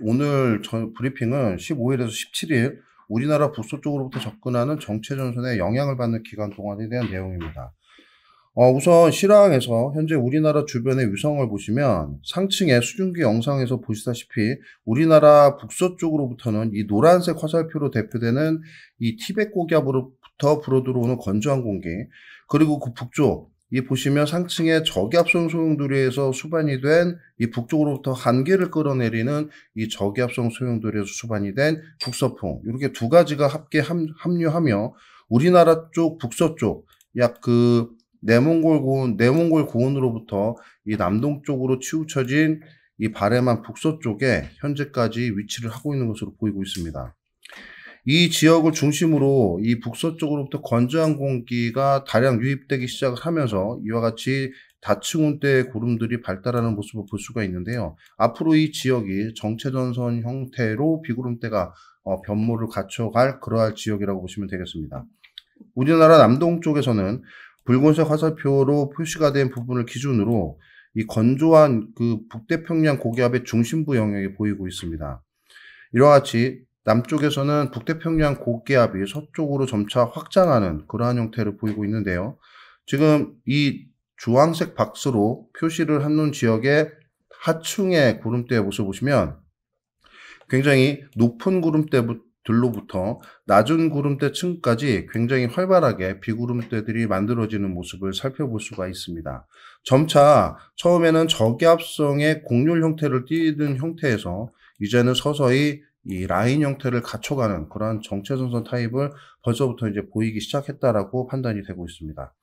오늘 저 브리핑은 15일에서 17일 우리나라 북서 쪽으로부터 접근하는 정체 전선에 영향을 받는 기간 동안에 대한 내용입니다. 어, 우선 실황에서 현재 우리나라 주변의 위성을 보시면 상층의 수증기 영상에서 보시다시피 우리나라 북서 쪽으로부터는 이 노란색 화살표로 대표되는 이 티벳 고기압으로부터 불어들어오는 건조한 공기 그리고 그 북쪽 이 보시면 상층에 저기압 송소용돌이에서 수반이 된 이 북쪽으로부터 한계를 끌어내리는 이 저기압성 소용돌이에서 수반이 된 북서풍 이렇게 두 가지가 합계 함, 합류하며 우리나라 쪽 북서쪽 약 그 내몽골 고원 내몽골 고원으로부터 이 남동쪽으로 치우쳐진 이 바레만 북서쪽에 현재까지 위치를 하고 있는 것으로 보이고 있습니다. 이 지역을 중심으로 이 북서쪽으로부터 건조한 공기가 다량 유입되기 시작을 하면서 이와 같이 다층운대의 구름들이 발달하는 모습을 볼 수가 있는데요. 앞으로 이 지역이 정체전선 형태로 비구름대가 어, 변모를 갖춰갈 그러할 지역이라고 보시면 되겠습니다. 우리나라 남동쪽에서는 붉은색 화살표로 표시가 된 부분을 기준으로 이 건조한 그 북대평양 고기압의 중심부 영역이 보이고 있습니다. 이와 같이 남쪽에서는 북태평양 고기압이 서쪽으로 점차 확장하는 그러한 형태를 보이고 있는데요. 지금 이 주황색 박스로 표시를 한눈 지역의 하층의 구름대의 모습을 보시면 굉장히 높은 구름대들로부터 낮은 구름대 층까지 굉장히 활발하게 비구름대들이 만들어지는 모습을 살펴볼 수가 있습니다. 점차 처음에는 저기압성의 곡률 형태를 띠는 형태에서 이제는 서서히 이 라인 형태를 갖춰가는 그러한 정체전선 타입을 벌써부터 이제 보이기 시작했다라고 판단이 되고 있습니다.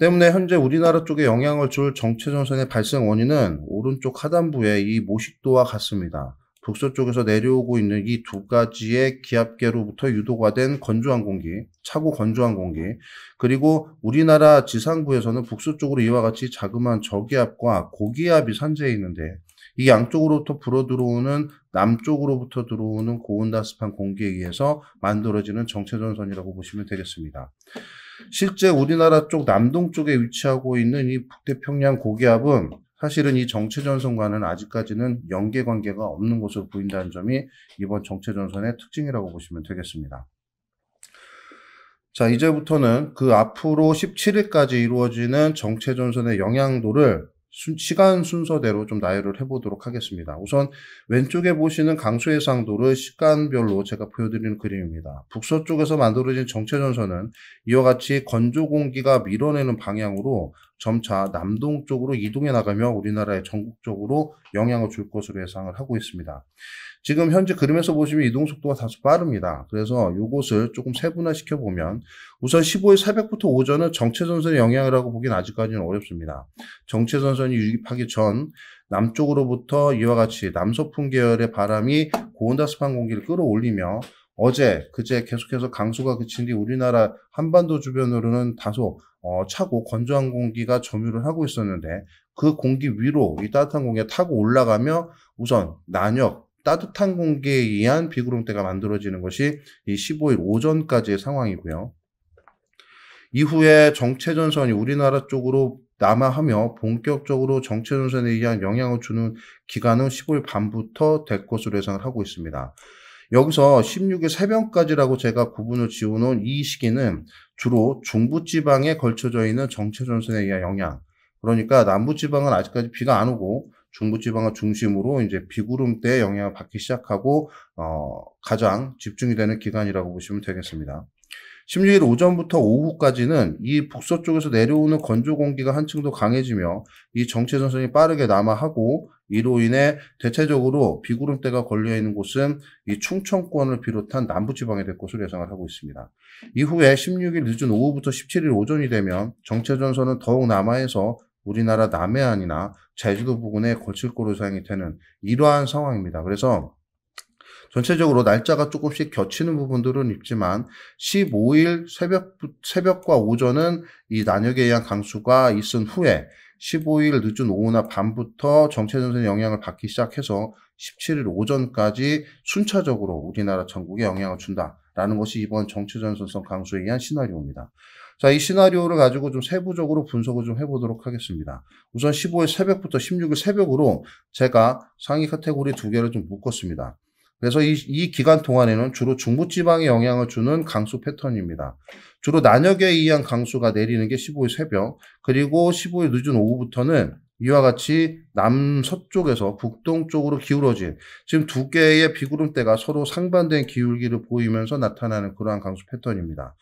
때문에 현재 우리나라 쪽에 영향을 줄 정체전선의 발생 원인은 오른쪽 하단부의 이 모식도와 같습니다. 북서쪽에서 내려오고 있는 이 두 가지의 기압계로부터 유도가 된 건조한 공기, 차고 건조한 공기, 그리고 우리나라 지상부에서는 북서쪽으로 이와 같이 자그마한 저기압과 고기압이 산재해 있는데 이 양쪽으로부터 불어 들어오는 남쪽으로부터 들어오는 고온다습한 공기에 의해서 만들어지는 정체전선이라고 보시면 되겠습니다. 실제 우리나라 쪽 남동쪽에 위치하고 있는 이 북태평양 고기압은 사실은 이 정체전선과는 아직까지는 연계관계가 없는 것으로 보인다는 점이 이번 정체전선의 특징이라고 보시면 되겠습니다. 자, 이제부터는 그 앞으로 17일까지 이루어지는 정체전선의 영향도를 순, 시간 순서대로 좀 나열을 해보도록 하겠습니다. 우선 왼쪽에 보시는 강수의 상도를 시간별로 제가 보여드리는 그림입니다. 북서쪽에서 만들어진 정체전선은 이와 같이 건조 공기가 밀어내는 방향으로 점차 남동 쪽으로 이동해 나가며 우리나라에 전국적으로 영향을 줄 것으로 예상을 하고 있습니다. 지금 현재 그림에서 보시면 이동 속도가 다소 빠릅니다. 그래서 이것을 조금 세분화시켜 보면 우선 15일 새벽부터 오전은 정체전선의 영향이라고 보기는 아직까지는 어렵습니다. 정체전선이 유입하기 전 남쪽으로부터 이와 같이 남서풍 계열의 바람이 고온다습한 공기를 끌어올리며 어제 그제 계속해서 강수가 그친 뒤 우리나라 한반도 주변으로는 다소 어, 차고 건조한 공기가 점유를 하고 있었는데 그 공기 위로 이 따뜻한 공기가 타고 올라가며 우선 난역 따뜻한 공기에 의한 비구름대가 만들어지는 것이 이 15일 오전까지의 상황이고요. 이후에 정체전선이 우리나라 쪽으로 남하하며 본격적으로 정체전선에 의한 영향을 주는 기간은 15일 밤부터 될 것으로 예상을 하고 있습니다. 여기서 16일 새벽까지라고 제가 구분을 지어놓은 이 시기는 주로 중부지방에 걸쳐져 있는 정체전선에 의한 영향. 그러니까 남부지방은 아직까지 비가 안 오고 중부지방을 중심으로 이제 비구름때 영향을 받기 시작하고 어, 가장 집중이 되는 기간이라고 보시면 되겠습니다. 16일 오전부터 오후까지는 이 북서쪽에서 내려오는 건조 공기가 한층 더 강해지며 이 정체전선이 빠르게 남하하고 이로 인해 대체적으로 비구름대가 걸려 있는 곳은 이 충청권을 비롯한 남부지방이 될 것으로 예상을 하고 있습니다. 이후에 16일 늦은 오후부터 17일 오전이 되면 정체전선은 더욱 남하해서 우리나라 남해안이나 제주도 부근에 거칠고로 사용이 되는 이러한 상황입니다. 그래서 전체적으로 날짜가 조금씩 겹치는 부분들은 있지만 15일 새벽 새벽과 오전은 이 난역에 의한 강수가 있은 후에 15일 늦은 오후나 밤부터 정체전선의 영향을 받기 시작해서 17일 오전까지 순차적으로 우리나라 전국에 영향을 준다라는 것이 이번 정체전선성 강수에 의한 시나리오입니다. 자, 이 시나리오를 가지고 좀 세부적으로 분석을 좀 해보도록 하겠습니다. 우선 15일 새벽부터 16일 새벽으로 제가 상위 카테고리 두 개를 좀 묶었습니다. 그래서 이, 이 기간 동안에는 주로 중부지방에 영향을 주는 강수 패턴입니다. 주로 난역에 의한 강수가 내리는 게 15일 새벽, 그리고 15일 늦은 오후부터는 이와 같이 남서쪽에서 북동쪽으로 기울어진 지금 두 개의 비구름대가 서로 상반된 기울기를 보이면서 나타나는 그러한 강수 패턴입니다.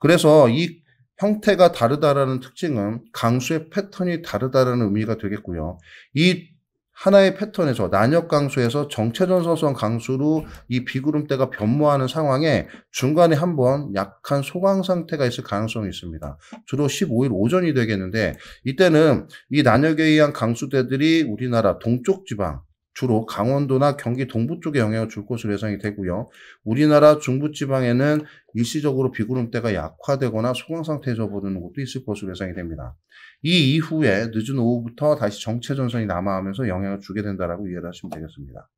그래서 이 형태가 다르다라는 특징은 강수의 패턴이 다르다라는 의미가 되겠고요. 이 하나의 패턴에서 난역 강수에서 정체전선성 강수로 이 비구름대가 변모하는 상황에 중간에 한번 약한 소강 상태가 있을 가능성이 있습니다. 주로 15일 오전이 되겠는데 이때는 이 난역에 의한 강수대들이 우리나라 동쪽 지방 주로 강원도나 경기 동부 쪽에 영향을 줄 것으로 예상이 되고요. 우리나라 중부 지방에는 일시적으로 비구름대가 약화되거나 소강 상태에 접어드는 곳도 있을 것으로 예상이 됩니다. 이 이후에 늦은 오후부터 다시 정체 전선이 남하하면서 영향을 주게 된다라고 이해를 하시면 되겠습니다.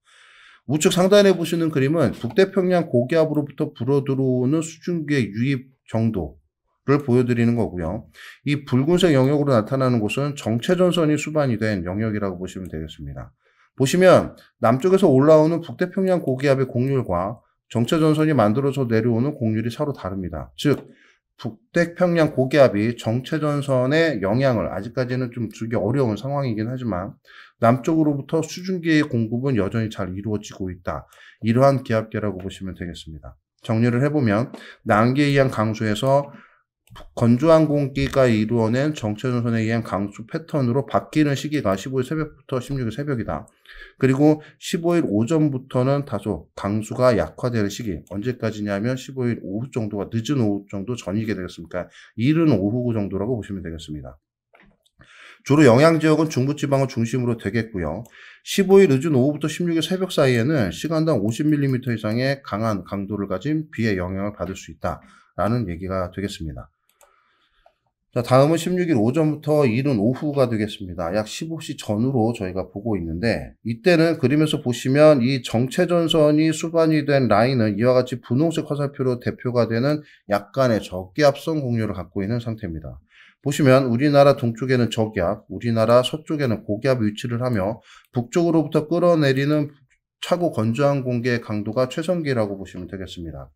우측 상단에 보시는 그림은 북태평양 고기압으로부터 불어 들어오는 수증기의 유입 정도 를 보여드리는 거고요. 이 붉은색 영역으로 나타나는 곳은 정체전선이 수반이 된 영역이라고 보시면 되겠습니다. 보시면 남쪽에서 올라오는 북태평양 고기압의 곡률과 정체 전선이 만들어져 내려오는 곡률이 서로 다릅니다. 즉 북태평양 고기압이 정체 전선의 영향을 아직까지는 좀 주기 어려운 상황이긴 하지만 남쪽으로부터 수증기의 공급은 여전히 잘 이루어지고 있다. 이러한 기압계라고 보시면 되겠습니다. 정리를 해보면 난기에 의한 강수에서 건조항공기가 이루어낸 정체전선에 의한 강수 패턴으로 바뀌는 시기가 15일 새벽부터 16일 새벽이다. 그리고 15일 오전부터는 다소 강수가 약화되는 시기 언제까지냐면 15일 오후 정도가 늦은 오후 정도 전이게 되겠습니까 그러니까 이른 오후 정도라고 보시면 되겠습니다. 주로 영향 지역은 중부지방을 중심으로 되겠고요. 15일 늦은 오후부터 16일 새벽 사이에는 시간당 50mm 이상의 강한 강도를 가진 비의 영향을 받을 수 있다. 라는 얘기가 되겠습니다. 자, 다음은 16일 오전부터 이른 오후가 되겠습니다. 약 15시 전후로 저희가 보고 있는데 이때는 그림에서 보시면 이 정체전선이 수반이 된 라인은 이와 같이 분홍색 화살표로 대표가 되는 약간의 저기압성 공유를 갖고 있는 상태입니다. 보시면 우리나라 동쪽에는 저기압, 우리나라 서쪽에는 고기압 위치를 하며 북쪽으로부터 끌어내리는 차고 건조한 공기의 강도가 최성기라고 보시면 되겠습니다.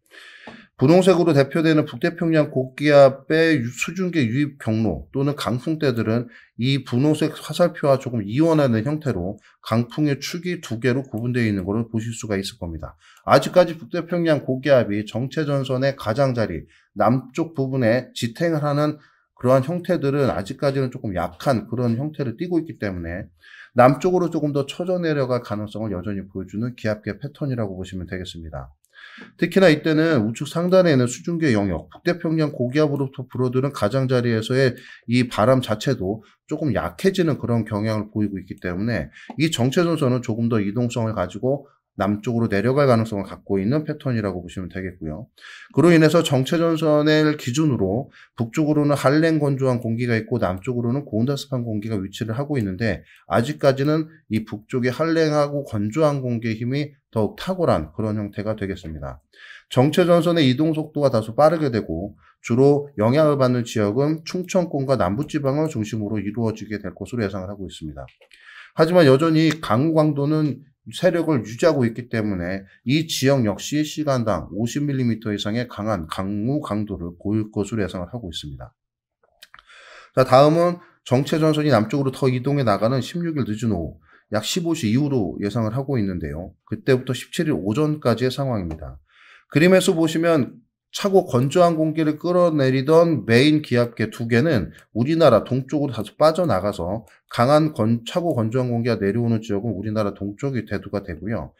분홍색으로 대표되는 북태평양 고기압의 수증기 유입 경로 또는 강풍 때들은 이 분홍색 화살표와 조금 이원하는 형태로 강풍의 축이 두 개로 구분되어 있는 것을 보실 수가 있을 겁니다. 아직까지 북태평양 고기압이 정체전선의 가장자리 남쪽 부분에 지탱을 하는 그러한 형태들은 아직까지는 조금 약한 그런 형태를 띠고 있기 때문에 남쪽으로 조금 더 쳐져 내려갈 가능성을 여전히 보여주는 기압계 패턴이라고 보시면 되겠습니다. 특히나 이때는 우측 상단에 있는 수증기의 영역, 북태평양 고기압으로부터 불어드는 가장자리에서의 이 바람 자체도 조금 약해지는 그런 경향을 보이고 있기 때문에 이 정체전선은 조금 더 이동성을 가지고 남쪽으로 내려갈 가능성을 갖고 있는 패턴이라고 보시면 되겠고요. 그로 인해서 정체전선을 기준으로 북쪽으로는 한랭 건조한 공기가 있고 남쪽으로는 고온다습한 공기가 위치를 하고 있는데 아직까지는 이 북쪽의 한랭하고 건조한 공기의 힘이 더욱 탁월한 그런 형태가 되겠습니다. 정체전선의 이동 속도가 다소 빠르게 되고 주로 영향을 받는 지역은 충청권과 남부지방을 중심으로 이루어지게 될 것으로 예상을 하고 있습니다. 하지만 여전히 강우 강도는 세력을 유지하고 있기 때문에 이 지역 역시 시간당 50mm 이상의 강한 강우 강도를 보일 것으로 예상을 하고 있습니다. 자, 다음은 정체 전선이 남쪽으로 더 이동해 나가는 16일 늦은 오후 약 15시 이후로 예상을 하고 있는데요. 그때부터 17일 오전까지의 상황입니다. 그림에서 보시면 차고 건조한 공기를 끌어내리던 메인 기압계 두 개는 우리나라 동쪽으로 다시 빠져나가서 강한 건, 차고 건조한 공기가 내려오는 지역은 우리나라 동쪽이 대두가 되고요.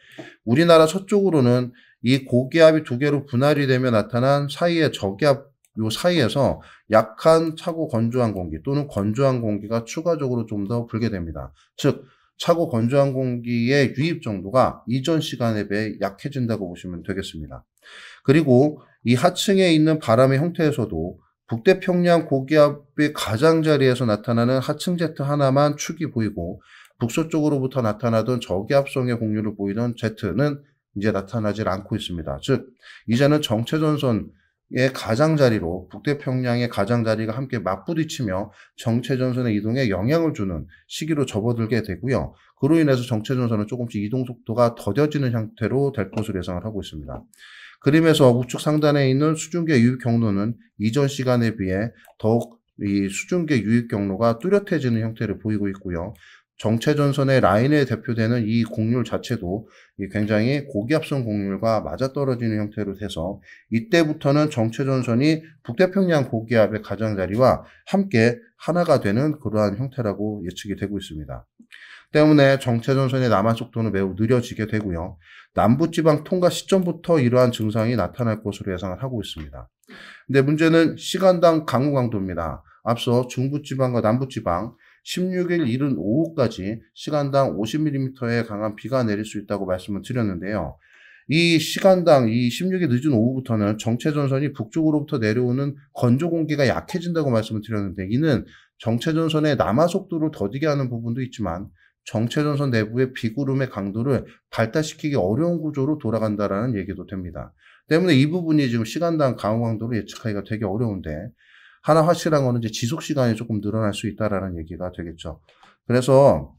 우리나라 서쪽으로는 이 고기압이 두 개로 분할이 되며 나타난 사이에 저기압 요 사이에서 약한 차고 건조한 공기 또는 건조한 공기가 추가적으로 좀 더 불게 됩니다. 즉 차고 건조한 공기의 유입 정도가 이전 시간에 비해 약해진다고 보시면 되겠습니다. 그리고 이 하층에 있는 바람의 형태에서도 북태평양 고기압의 가장자리에서 나타나는 하층 제트 하나만 축이 보이고 북서쪽으로부터 나타나던 저기압성의 공유를 보이던 제트는 이제 나타나질 않고 있습니다. 즉 이제는 정체전선의 가장자리로 북태평양의 가장자리가 함께 맞부딪히며 정체전선의 이동에 영향을 주는 시기로 접어들게 되고요. 그로 인해서 정체전선은 조금씩 이동 속도가 더뎌지는 형태로 될 것으로 예상을 하고 있습니다. 그림에서 우측 상단에 있는 수중계 유입 경로는 이전 시간에 비해 더욱 이 수중계 유입 경로가 뚜렷해지는 형태를 보이고 있고요. 정체전선의 라인에 대표되는 이 곡률 자체도 굉장히 고기압성 곡률과 맞아떨어지는 형태로 돼서 이때부터는 정체전선이 북태평양 고기압의 가장자리와 함께 하나가 되는 그러한 형태라고 예측이 되고 있습니다. 때문에 정체전선의 남하 속도는 매우 느려지게 되고요. 남부지방 통과 시점부터 이러한 증상이 나타날 것으로 예상을 하고 있습니다. 근데 문제는 시간당 강우 강도입니다. 앞서 중부지방과 남부지방 16일 이른 오후까지 시간당 50mm의 강한 비가 내릴 수 있다고 말씀을 드렸는데요. 이 시간당 이 16일 늦은 오후부터는 정체전선이 북쪽으로부터 내려오는 건조 공기가 약해진다고 말씀을 드렸는데 이는 정체전선의 남하 속도를 더디게 하는 부분도 있지만 정체전선 내부의 비구름의 강도를 발달시키기 어려운 구조로 돌아간다라는 얘기도 됩니다. 때문에 이 부분이 지금 시간당 강우 강도로 예측하기가 되게 어려운데 하나 확실한 거는 이제 지속 시간이 조금 늘어날 수 있다라는 얘기가 되겠죠. 그래서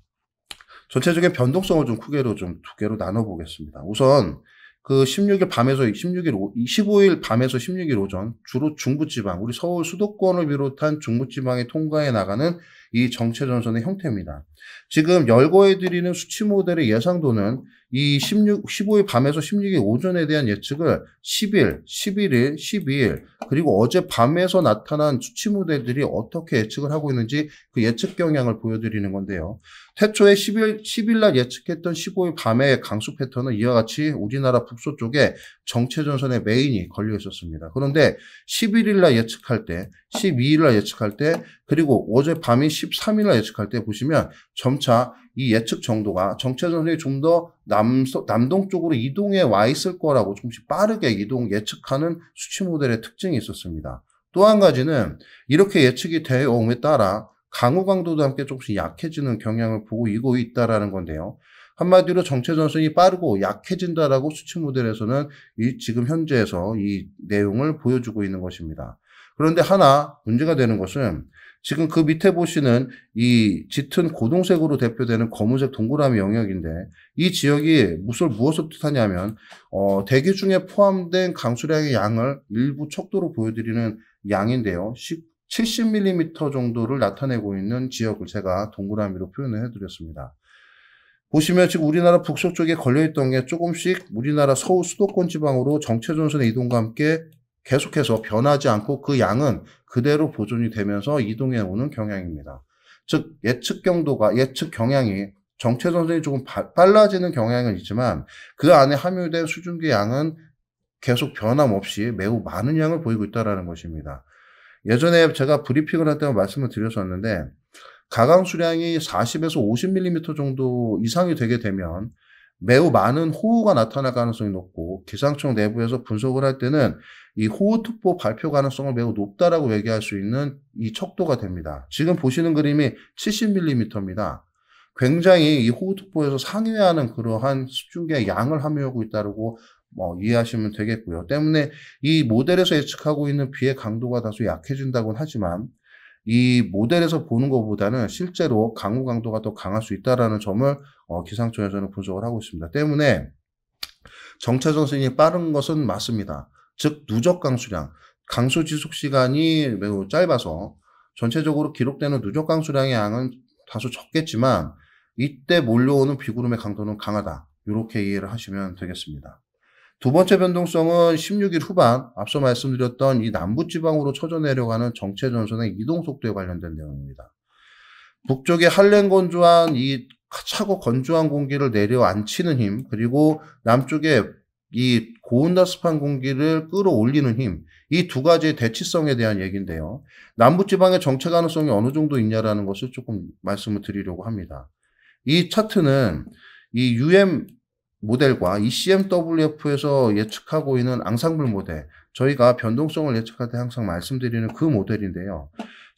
전체적인 변동성을 좀 크게로 좀 두 개로 나눠 보겠습니다. 우선 그 16일 밤에서 16일 15일 밤에서 16일 오전 주로 중부지방 우리 서울 수도권을 비롯한 중부지방에 통과해 나가는 이 정체 전선의 형태입니다. 지금 열거해드리는 수치 모델의 예상도는 이 16, 15일 밤에서 16일 오전에 대한 예측을 10일, 11일, 12일, 그리고 어제 밤에서 나타난 수치 모델들이 어떻게 예측을 하고 있는지 그 예측 경향을 보여드리는 건데요. 태초에 10일, 10일 날 예측했던 15일 밤의 강수 패턴은 이와 같이 우리나라 북서 쪽에 정체전선의 메인이 걸려 있었습니다. 그런데 11일 날 예측할 때, 12일 날 예측할 때, 그리고 어제 밤이 13일날 예측할 때 보시면 점차 이 예측 정도가 정체전선이 좀 더 남동 쪽으로 이동해 와 있을 거라고 조금씩 빠르게 이동 예측하는 수치 모델의 특징이 있었습니다. 또 한 가지는 이렇게 예측이 되어옴에 따라 강우 강도도 함께 조금씩 약해지는 경향을 보고 이고 있다라는 건데요. 한마디로 정체 전선이 빠르고 약해진다라고 수치 모델에서는 이 지금 현재에서 이 내용을 보여주고 있는 것입니다. 그런데 하나 문제가 되는 것은 지금 그 밑에 보시는 이 짙은 고동색으로 대표되는 검은색 동그라미 영역인데 이 지역이 무엇을 무엇을 뜻하냐면 어, 대기 중에 포함된 강수량의 양을 일부 척도로 보여드리는 양인데요. 70mm 정도를 나타내고 있는 지역을 제가 동그라미로 표현을 해드렸습니다. 보시면 지금 우리나라 북서쪽에 걸려있던 게 조금씩 우리나라 서울 수도권 지방으로 정체전선의 이동과 함께 계속해서 변하지 않고 그 양은 그대로 보존이 되면서 이동해 오는 경향입니다. 즉 예측 경도가 예측 경향이 정체 선이 조금 빨라지는 경향은 있지만 그 안에 함유된 수증기 양은 계속 변함없이 매우 많은 양을 보이고 있다라는 것입니다. 예전에 제가 브리핑을 할 때만 말씀을 드렸었는데 가강 수량이 40에서 50mm 정도 이상이 되게 되면 매우 많은 호우가 나타날 가능성이 높고 기상청 내부에서 분석을 할 때는 이 호우특보 발표 가능성을 매우 높다라고 얘기할 수 있는 이 척도가 됩니다. 지금 보시는 그림이 70mm입니다. 굉장히 이 호우특보에서 상회하는 그러한 습중계 의 양을 함유하고 있다고 뭐 이해하시면 되겠고요. 때문에 이 모델에서 예측하고 있는 비의 강도가 다소 약해진다고는 하지만 이 모델에서 보는 것보다는 실제로 강우 강도가 더 강할 수 있다라는 점을 어, 기상청에서는 분석을 하고 있습니다. 때문에 정차정 선이 빠른 것은 맞습니다. 즉 누적 강수량, 강수 지속 시간이 매우 짧아서 전체적으로 기록되는 누적 강수량의 양은 다소 적겠지만 이때 몰려오는 비구름의 강도는 강하다. 이렇게 이해를 하시면 되겠습니다. 두 번째 변동성은 16일 후반 앞서 말씀드렸던 이 남부지방으로 쳐져 내려가는 정체 전선의 이동 속도에 관련된 내용입니다. 북쪽의 한랭 건조한 이 차고 건조한 공기를 내려앉히는 힘 그리고 남쪽의이 고온다습한 공기를 끌어올리는 힘, 이 두 가지의 대치성에 대한 얘기인데요. 남부지방의 정체 가능성이 어느 정도 있냐라는 것을 조금 말씀을 드리려고 합니다. 이 차트는 이 UM 모델과 ECMWF에서 예측하고 있는 앙상블 모델, 저희가 변동성을 예측할 때 항상 말씀드리는 그 모델인데요.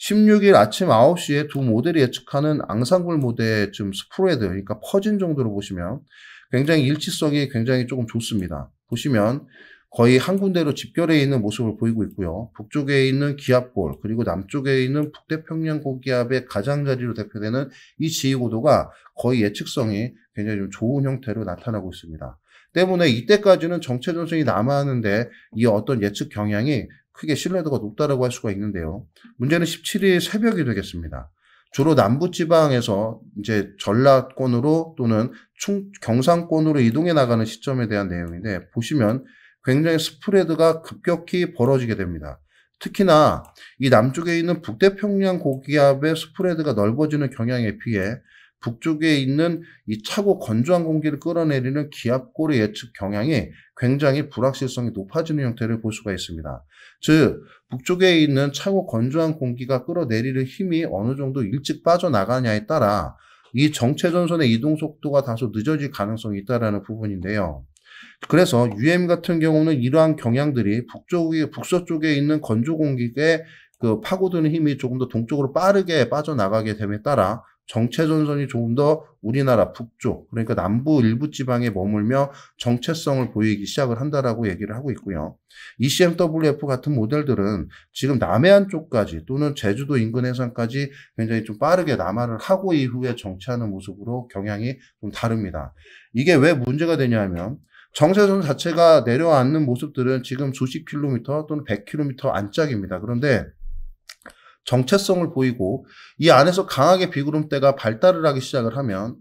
16일 아침 9시에 두 모델이 예측하는 앙상블 모델 좀 스프레드, 그러니까 퍼진 정도로 보시면 굉장히 일치성이 굉장히 조금 좋습니다. 보시면 거의 한 군데로 집결해 있는 모습을 보이고 있고요. 북쪽에 있는 기압골 그리고 남쪽에 있는 북태평양 고기압의 가장자리로 대표되는 이 지휘고도가 거의 예측성이 굉장히 좀 좋은 형태로 나타나고 있습니다. 때문에 이때까지는 정체 전선이 남아하는데 이 어떤 예측 경향이 크게 신뢰도가 높다라고 할 수가 있는데요. 문제는 17일 새벽이 되겠습니다. 주로 남부지방에서 이제 전라권으로 또는 충, 경상권으로 이동해 나가는 시점에 대한 내용인데 보시면 굉장히 스프레드가 급격히 벌어지게 됩니다. 특히나 이 남쪽에 있는 북태평양 고기압의 스프레드가 넓어지는 경향에 비해 북쪽에 있는 이 차고 건조한 공기를 끌어내리는 기압골의 예측 경향이 굉장히 불확실성이 높아지는 형태를 볼 수가 있습니다. 즉, 북쪽에 있는 차고 건조한 공기가 끌어내리는 힘이 어느 정도 일찍 빠져나가냐에 따라 이 정체전선의 이동 속도가 다소 늦어질 가능성이 있다라는 부분인데요. 그래서 UM 같은 경우는 이러한 경향들이 북쪽이 북서쪽에 있는 건조 공기의 그 파고드는 힘이 조금 더 동쪽으로 빠르게 빠져나가게 됨에 따라 정체 전선이 조금 더 우리나라 북쪽 그러니까 남부 일부 지방에 머물며 정체성을 보이기 시작을 한다라고 얘기를 하고 있고요. ECMWF 같은 모델들은 지금 남해안 쪽까지 또는 제주도 인근 해상까지 굉장히 좀 빠르게 남하를 하고 이후에 정체하는 모습으로 경향이 좀 다릅니다. 이게 왜 문제가 되냐면 정세선 자체가 내려앉는 모습들은 지금 수십 킬로미터 또는 백 킬로미터 안짝입니다. 그런데 정체성을 보이고 이 안에서 강하게 비구름대가 발달을 하기 시작을 하면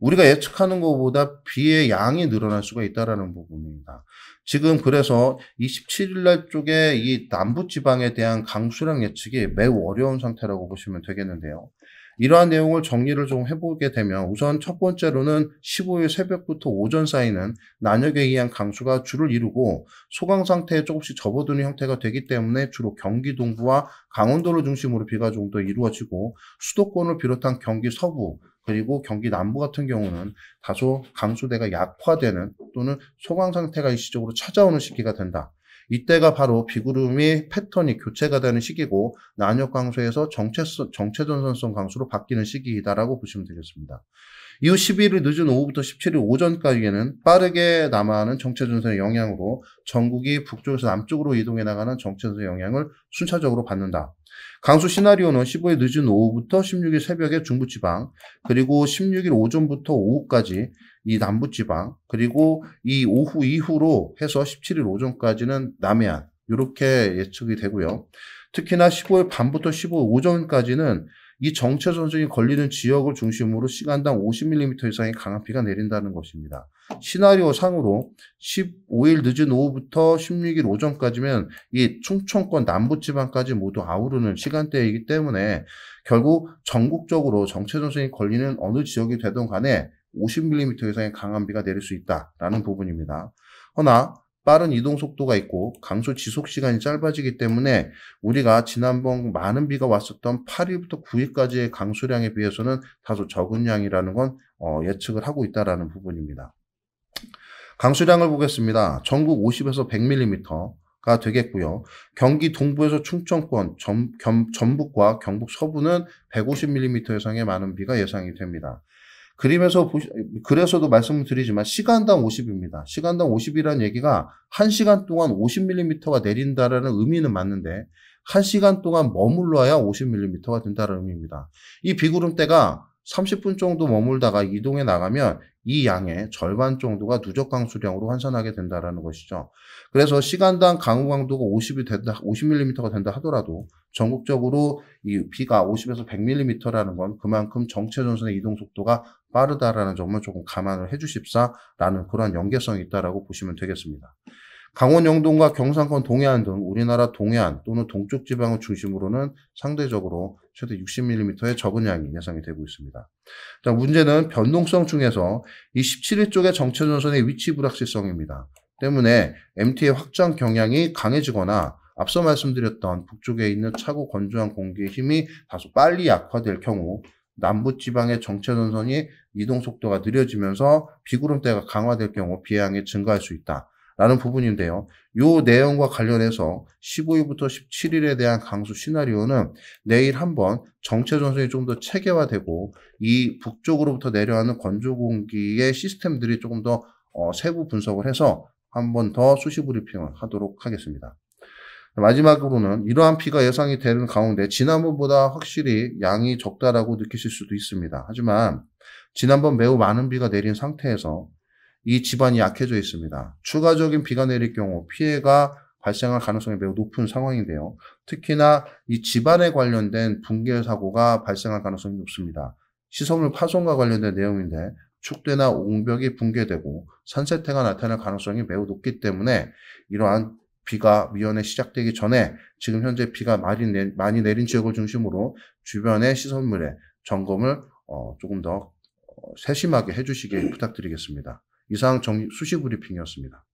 우리가 예측하는 것보다 비의 양이 늘어날 수가 있다라는 부분입니다. 지금 그래서 27일 날 쪽에 이 남부 지방에 대한 강수량 예측이 매우 어려운 상태라고 보시면 되겠는데요. 이러한 내용을 정리를 좀 해보게 되면 우선 첫 번째로는 15일 새벽부터 오전 사이는 난역에 의한 강수가 주를 이루고 소강 상태에 조금씩 접어드는 형태가 되기 때문에 주로 경기 동부와 강원도를 중심으로 비가 좀 더 이루어지고 수도권을 비롯한 경기 서부 그리고 경기 남부 같은 경우는 다소 강수대가 약화되는 또는 소강 상태가 일시적으로 찾아오는 시기가 된다. 이때가 바로 비구름이 패턴이 교체가 되는 시기고 난역 강수에서 정체 정체전선성 강수로 바뀌는 시기이다라고 보시면 되겠습니다. 이후 12일 늦은 오후부터 17일 오전까지에는 빠르게 남하하는 정체전선의 영향으로 전국이 북쪽에서 남쪽으로 이동해 나가는 정체전선의 영향을 순차적으로 받는다. 강수 시나리오는 15일 늦은 오후부터 16일 새벽에 중부지방, 그리고 16일 오전부터 오후까지 이 남부지방, 그리고 이 오후 이후로 해서 17일 오전까지는 남해안, 이렇게 예측이 되고요. 특히나 15일 밤부터 15일 오전까지는 이 정체 전쟁이 걸리는 지역을 중심으로 시간당 50mm 이상의 강한 비가 내린다는 것입니다. 시나리오 상으로 15일 늦은 오후부터 16일 오전까지면 이 충청권 남부지방까지 모두 아우르는 시간대이기 때문에 결국 전국적으로 정체 전쟁이 걸리는 어느 지역이 되든 간에 50mm 이상의 강한 비가 내릴 수 있다라는 부분입니다. 허나 빠른 이동 속도가 있고 강수 지속 시간이 짧아지기 때문에 우리가 지난번 많은 비가 왔었던 8일부터 9일까지의 강수량에 비해서는 다소 적은 양이라는 건 어, 예측을 하고 있다라는 부분입니다. 강수량을 보겠습니다. 전국 50에서 100mm가 되겠고요. 경기 동부에서 충청권, 전, 북과 경북 서부는 150mm 이상의 많은 비가 예상이 됩니다. 그림에서 보시, 그래서도 말씀드리지만 시간당 50입니다. 시간당 50이라는 얘기가 1시간 동안 50mm가 내린다라는 의미는 맞는데 1시간 동안 머물러야 50mm가 된다는 의미입니다. 이 비구름대가 30분 정도 머물다가 이동해 나가면 이 양의 절반 정도가 누적 강수량으로 환산하게 된다는 것이죠. 그래서 시간당 강우 강도가 50이 된다, 50mm가 된다 하더라도 전국적으로 이 비가 50에서 100mm라는 건 그만큼 정체 전선의 이동 속도가 빠르다라는 점을 조금 감안을 해주십사라는 그러한 연계성이 있다라고 보시면 되겠습니다. 강원 영동과 경상권 동해안 등 우리나라 동해안 또는 동쪽 지방을 중심으로는 상대적으로 최대 60mm의 적은 양이 예상이 되고 있습니다. 자, 문제는 변동성 중에서 이 17일 쪽의 정체전선의 위치 불확실성입니다. 때문에 MT의 확장 경향이 강해지거나 앞서 말씀드렸던 북쪽에 있는 차고 건조한 공기의 힘이 다소 빨리 약화될 경우 남부지방의 정체전선이 이동속도가 느려지면서 비구름대가 강화될 경우 비해양이 증가할 수 있다. 라는 부분인데요. 요 내용과 관련해서 15일부터 17일에 대한 강수 시나리오는 내일 한번 정체전선이 좀 더 체계화되고 이 북쪽으로부터 내려가는 건조공기의 시스템들이 조금 더 어, 세부 분석을 해서 한번 더 수시 브리핑을 하도록 하겠습니다. 마지막으로는 이러한 피가 예상이 되는 가운데 지난번보다 확실히 양이 적다라고 느끼실 수도 있습니다. 하지만 지난번 매우 많은 비가 내린 상태에서 이 집안이 약해져 있습니다. 추가적인 비가 내릴 경우 피해가 발생할 가능성이 매우 높은 상황인데요. 특히나 이 집안에 관련된 붕괴 사고가 발생할 가능성이 높습니다. 시설물 파손과 관련된 내용인데 축대나 옹벽이 붕괴되고 산세태가 나타날 가능성이 매우 높기 때문에 이러한 비가 미연에 시작되기 전에 지금 현재 비가 많이, 내, 많이 내린 지역을 중심으로 주변의 시설물에 점검을 어, 조금 더 어, 세심하게 해주시길 부탁드리겠습니다. 이상 정, 수시 브리핑이었습니다.